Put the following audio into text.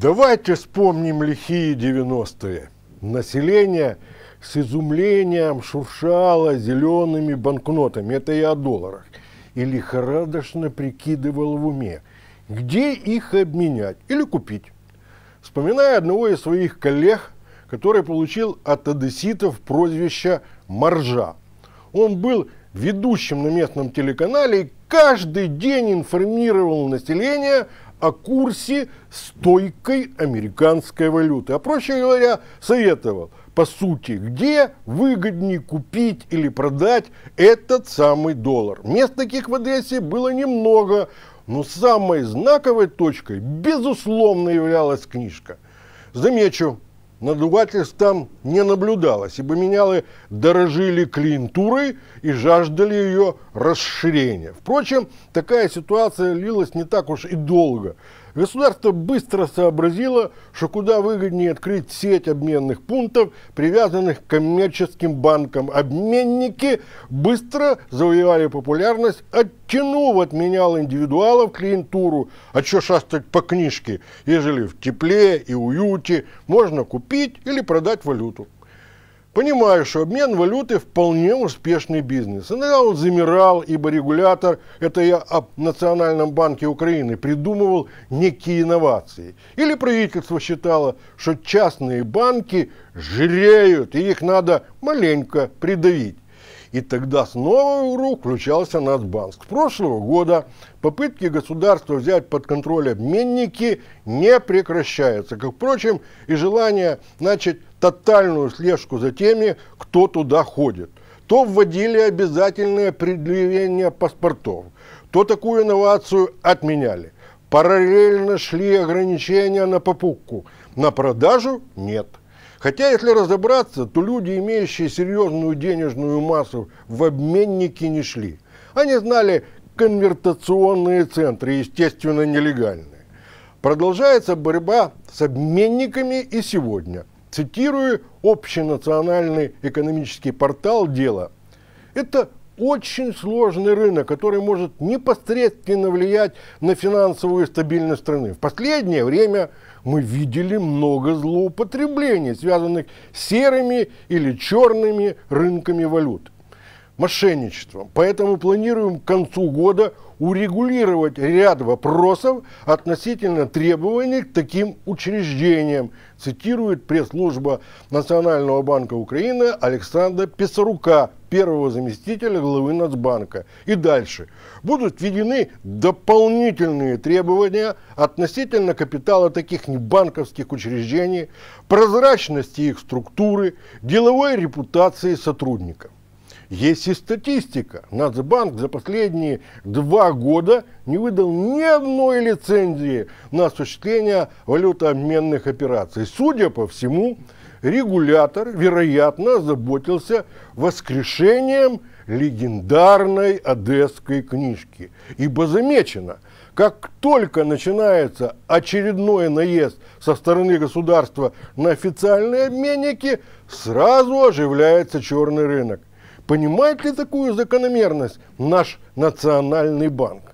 Давайте вспомним лихие 90-е. Население с изумлением шуршало зелеными банкнотами, это я о долларах, и лихорадочно прикидывал в уме, где их обменять или купить. Вспоминая одного из своих коллег, который получил от одесситов прозвище «Маржа». Он был ведущим на местном телеканале и каждый день информировал население о курсе стойкой американской валюты. А проще говоря, советовал, по сути, где выгоднее купить или продать этот самый доллар. Мест таких в Одессе было немного, но самой знаковой точкой, безусловно, являлась книжка. Замечу, надувательств там не наблюдалось, ибо менялы дорожили клиентурой и жаждали ее расширения. Впрочем, такая ситуация лилась не так уж и долго. Государство быстро сообразило, что куда выгоднее открыть сеть обменных пунктов, привязанных к коммерческим банкам. Обменники быстро завоевали популярность, оттянув от менял индивидуалов клиентуру. А что шастать по книжке, ежели в тепле и уюте можно купить купить или продать валюту. Понимаю, что обмен валюты вполне успешный бизнес. Иногда он замирал, ибо регулятор, это я о Национальном банке Украины, придумывал некие инновации. Или правительство считало, что частные банки жиреют, и их надо маленько придавить. И тогда снова УРУ включался Нацбанк. С прошлого года попытки государства взять под контроль обменники не прекращаются. Как, впрочем, и желание начать тотальную слежку за теми, кто туда ходит. То вводили обязательное предъявление паспортов, то такую инновацию отменяли. Параллельно шли ограничения на попутку, на продажу нет – Хотя, если разобраться, то люди, имеющие серьезную денежную массу, в обменники не шли. Они знали конвертационные центры, естественно, нелегальные. Продолжается борьба с обменниками и сегодня. Цитирую общенациональный экономический портал «Дело». Это очень сложный рынок, который может непосредственно влиять на финансовую стабильность страны. В последнее время мы видели много злоупотреблений, связанных с серыми или черными рынками валют мошенничеством. Поэтому планируем к концу года урегулировать ряд вопросов относительно требований к таким учреждениям, цитирует пресс-служба Национального банка Украины Александра Писарука первого заместителя главы Нацбанка. И дальше. Будут введены дополнительные требования относительно капитала таких небанковских учреждений, прозрачности их структуры, деловой репутации сотрудников. Есть и статистика. Нацбанк за последние два года не выдал ни одной лицензии на осуществление валютообменных операций. Судя по всему, регулятор, вероятно, заботился воскрешением легендарной одесской книжки. Ибо замечено, как только начинается очередной наезд со стороны государства на официальные обменники, сразу оживляется черный рынок. Понимает ли такую закономерность наш Национальный банк?